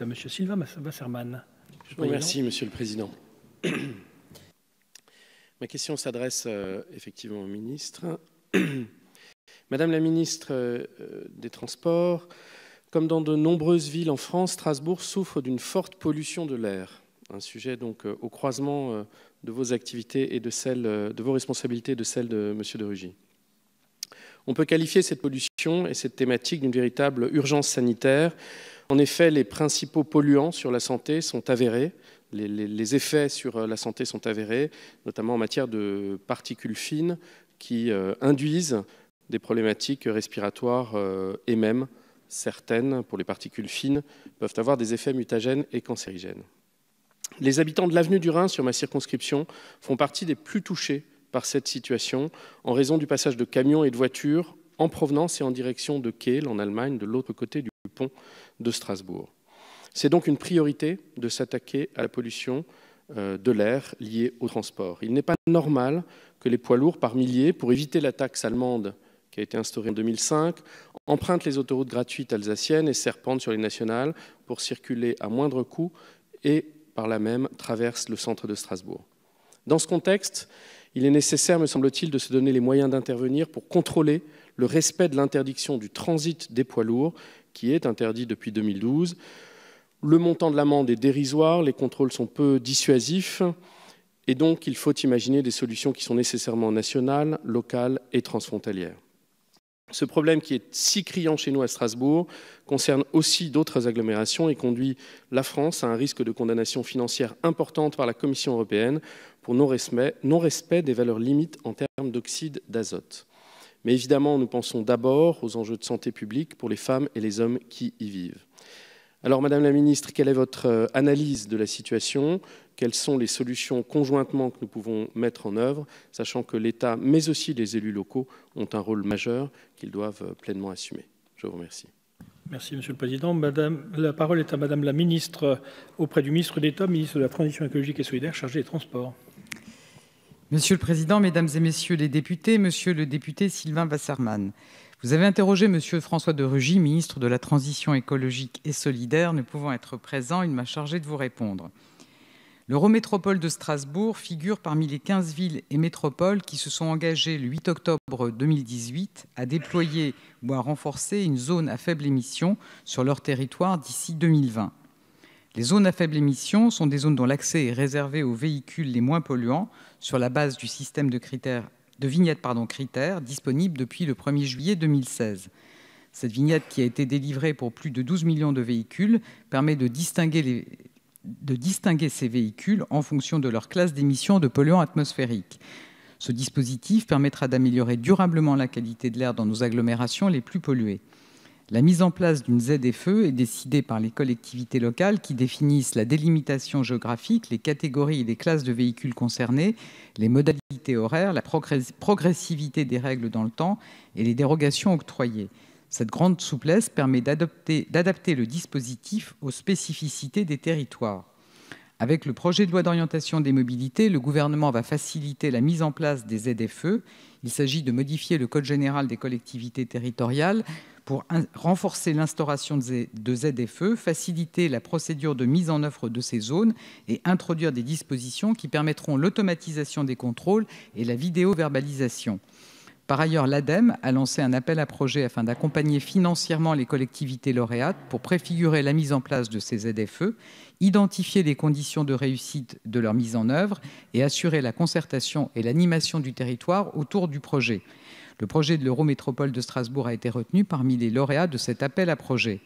à M. Sylvain Wasserman. Je Monsieur le Président. Ma question s'adresse euh, effectivement au ministre. Madame la ministre euh, euh, des Transports, comme dans de nombreuses villes en France, Strasbourg souffre d'une forte pollution de l'air. Un sujet donc au croisement de vos activités et de celles de vos responsabilités et de celles de M. de Rugy. On peut qualifier cette pollution et cette thématique d'une véritable urgence sanitaire en effet, les principaux polluants sur la santé sont avérés. Les, effets sur euh, la santé sont avérés, notamment en matière de particules fines qui euh, induisent des problématiques respiratoires euh, et même certaines, pour les particules fines, peuvent avoir des effets mutagènes et cancérigènes. Les habitants de l'avenue du Rhin, sur ma circonscription, font partie des plus touchés par cette situation en raison du passage de camions et de voitures en provenance et en direction de Kehl, en Allemagne, de l'autre côté du de Strasbourg. C'est donc une priorité de s'attaquer à la pollution euh, de l'air liée au transport. Il n'est pas normal que les poids lourds par milliers, pour éviter la taxe allemande qui a été instaurée en 2005, empruntent les autoroutes gratuites alsaciennes et serpentent sur les nationales pour circuler à moindre coût et par là même traversent le centre de Strasbourg. Dans ce contexte, il est nécessaire, me semble-t-il, de se donner les moyens d'intervenir pour contrôler le respect de l'interdiction du transit des poids lourds qui est interdit depuis 2012. Le montant de l'amende est dérisoire, les contrôles sont peu dissuasifs, et donc il faut imaginer des solutions qui sont nécessairement nationales, locales et transfrontalières. Ce problème qui est si criant chez nous à Strasbourg concerne aussi d'autres agglomérations et conduit la France à un risque de condamnation financière importante par la Commission européenne pour non-respect non -respect des valeurs limites en termes d'oxyde d'azote. Mais évidemment, nous pensons d'abord aux enjeux de santé publique pour les femmes et les hommes qui y vivent. Alors, Madame la Ministre, quelle est votre euh, analyse de la situation Quelles sont les solutions conjointement que nous pouvons mettre en œuvre, sachant que l'État, mais aussi les élus locaux, ont un rôle majeur qu'ils doivent euh, pleinement assumer Je vous remercie. Merci, Monsieur le Président. Madame, la parole est à Madame la Ministre auprès du ministre d'État, ministre de la Transition écologique et solidaire, chargé des Transports. Monsieur le président, Mesdames et messieurs les députés, Monsieur le député Sylvain Wassermann, vous avez interrogé monsieur François de Rugy, ministre de la Transition écologique et solidaire, ne pouvant être présent, il m'a chargé de vous répondre. L'Eurométropole de Strasbourg figure parmi les 15 villes et métropoles qui se sont engagées le 8 octobre 2018 à déployer ou à renforcer une zone à faible émission sur leur territoire d'ici 2020. Les zones à faible émission sont des zones dont l'accès est réservé aux véhicules les moins polluants sur la base du système de, critères, de vignettes pardon, critères disponible depuis le 1er juillet 2016. Cette vignette qui a été délivrée pour plus de 12 millions de véhicules permet de distinguer, de distinguer ces véhicules en fonction de leur classe d'émission de polluants atmosphériques. Ce dispositif permettra d'améliorer durablement la qualité de l'air dans nos agglomérations les plus polluées. La mise en place d'une ZFE est décidée par les collectivités locales qui définissent la délimitation géographique, les catégories et les classes de véhicules concernés, les modalités horaires, la progressivité des règles dans le temps et les dérogations octroyées. Cette grande souplesse permet d'adapter le dispositif aux spécificités des territoires. Avec le projet de loi d'orientation des mobilités, le gouvernement va faciliter la mise en place des ZFE. Il s'agit de modifier le Code général des collectivités territoriales pour renforcer l'instauration de ZFE, e, faciliter la procédure de mise en œuvre de ces zones et introduire des dispositions qui permettront l'automatisation des contrôles et la vidéo-verbalisation. Par ailleurs, l'ADEME a lancé un appel à projet afin d'accompagner financièrement les collectivités lauréates pour préfigurer la mise en place de ces ZFE, identifier les conditions de réussite de leur mise en œuvre et assurer la concertation et l'animation du territoire autour du projet. Le projet de l'Eurométropole de Strasbourg a été retenu parmi les lauréats de cet appel à projet.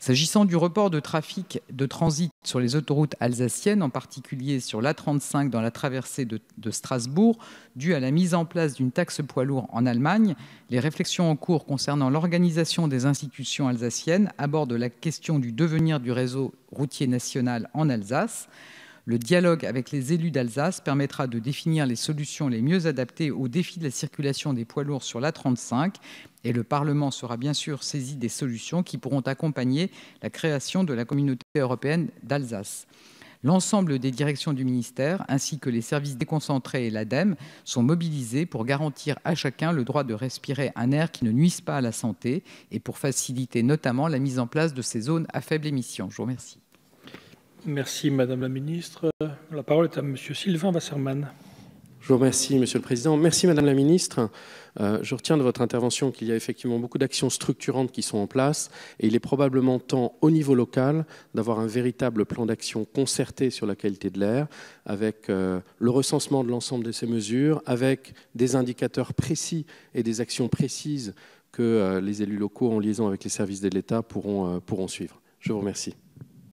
S'agissant du report de trafic de transit sur les autoroutes alsaciennes, en particulier sur l'A35 dans la traversée de, Strasbourg, dû à la mise en place d'une taxe poids lourd en Allemagne, les réflexions en cours concernant l'organisation des institutions alsaciennes abordent la question du devenir du réseau routier national en Alsace. Le dialogue avec les élus d'Alsace permettra de définir les solutions les mieux adaptées aux défis de la circulation des poids lourds sur l'A35 et le Parlement sera bien sûr saisi des solutions qui pourront accompagner la création de la communauté européenne d'Alsace. L'ensemble des directions du ministère ainsi que les services déconcentrés et l'ADEME sont mobilisés pour garantir à chacun le droit de respirer un air qui ne nuise pas à la santé et pour faciliter notamment la mise en place de ces zones à faible émission. Je vous remercie. Merci Madame la Ministre. La parole est à Monsieur Sylvain Wasserman. Je vous remercie, Monsieur le Président. Merci, Madame la Ministre. Euh, je retiens de votre intervention qu'il y a effectivement beaucoup d'actions structurantes qui sont en place et il est probablement temps, au niveau local, d'avoir un véritable plan d'action concerté sur la qualité de l'air, avec euh, le recensement de l'ensemble de ces mesures, avec des indicateurs précis et des actions précises que euh, les élus locaux, en liaison avec les services de l'État, pourront, pourront suivre. Je vous remercie.